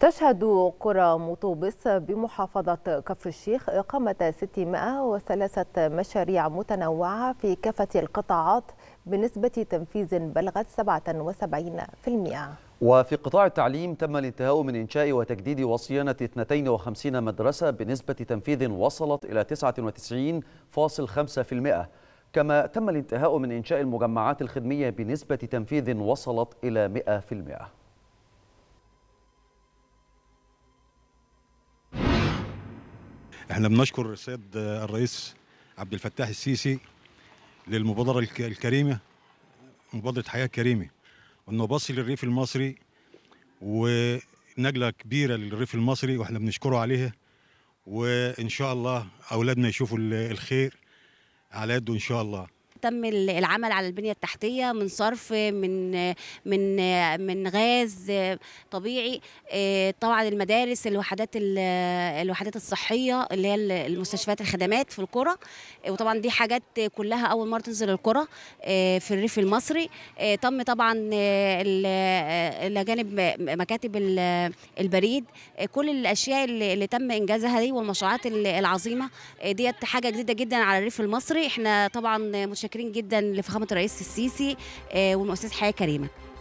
تشهد قرى مطوبس بمحافظة كفر الشيخ إقامة 603 مشاريع متنوعة في كافة القطاعات بنسبة تنفيذ بلغت 77%. وفي قطاع التعليم تم الانتهاء من إنشاء وتجديد وصيانة 52 مدرسة بنسبة تنفيذ وصلت إلى 99.5%. كما تم الانتهاء من إنشاء المجمعات الخدمية بنسبة تنفيذ وصلت إلى 100%. احنا بنشكر السيد الرئيس عبد الفتاح السيسي للمبادره الكريمه مبادره حياه كريمه وانه بص للريف المصري ونجله كبيره للريف المصري واحنا بنشكره عليها وان شاء الله اولادنا يشوفوا الخير على يده ان شاء الله تم العمل على البنيه التحتيه من صرف من من من غاز طبيعي آه، طبعا المدارس الوحدات الوحدات الصحيه اللي هي المستشفيات الخدمات في القرى آه، وطبعا دي حاجات كلها اول مره تنزل القرى آه، في الريف المصري تم طبعا الاجانب مكاتب البريد كل الاشياء اللي تم انجازها دي والمشروعات العظيمه ديت حاجه جديده جدا على الريف المصري احنا طبعا متشكرين شاكرين جدا لفخامه الرئيس السيسي آه، والمؤسسه حياه كريمه